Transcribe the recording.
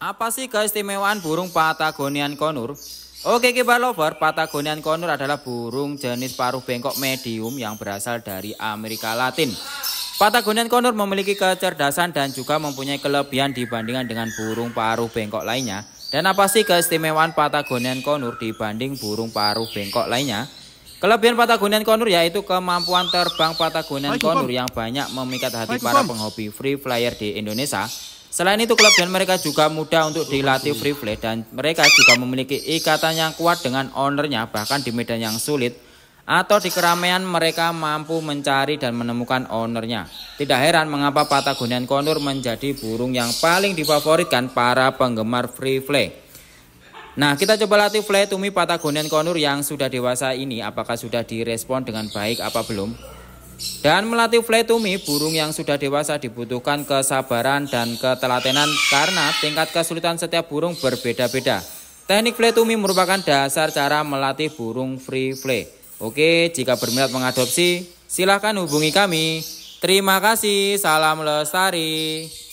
Apa sih keistimewaan burung Patagonian Conur? Oke kibar lover, Patagonian Conur adalah burung jenis paruh bengkok medium yang berasal dari Amerika Latin. Patagonian Conur memiliki kecerdasan dan juga mempunyai kelebihan dibandingkan dengan burung paruh bengkok lainnya. Dan apa sih keistimewaan Patagonian Conur dibanding burung paruh bengkok lainnya? Kelebihan Patagonian Conur yaitu kemampuan terbang Patagonian Conur yang banyak memikat hati para penghobi free flyer di Indonesia Selain itu, kelebihan mereka juga mudah untuk dilatih free play dan mereka juga memiliki ikatan yang kuat dengan ownernya bahkan di medan yang sulit atau di keramaian mereka mampu mencari dan menemukan ownernya. Tidak heran mengapa Patagonian Condor menjadi burung yang paling difavoritkan para penggemar free play. Nah, kita coba latih fly tumi Patagonian Condor yang sudah dewasa ini apakah sudah direspon dengan baik apa belum? Dan melatih me, burung yang sudah dewasa dibutuhkan kesabaran dan ketelatenan karena tingkat kesulitan setiap burung berbeda-beda. Teknik me merupakan dasar cara melatih burung free fly. Oke, jika berminat mengadopsi, silahkan hubungi kami. Terima kasih, salam lestari.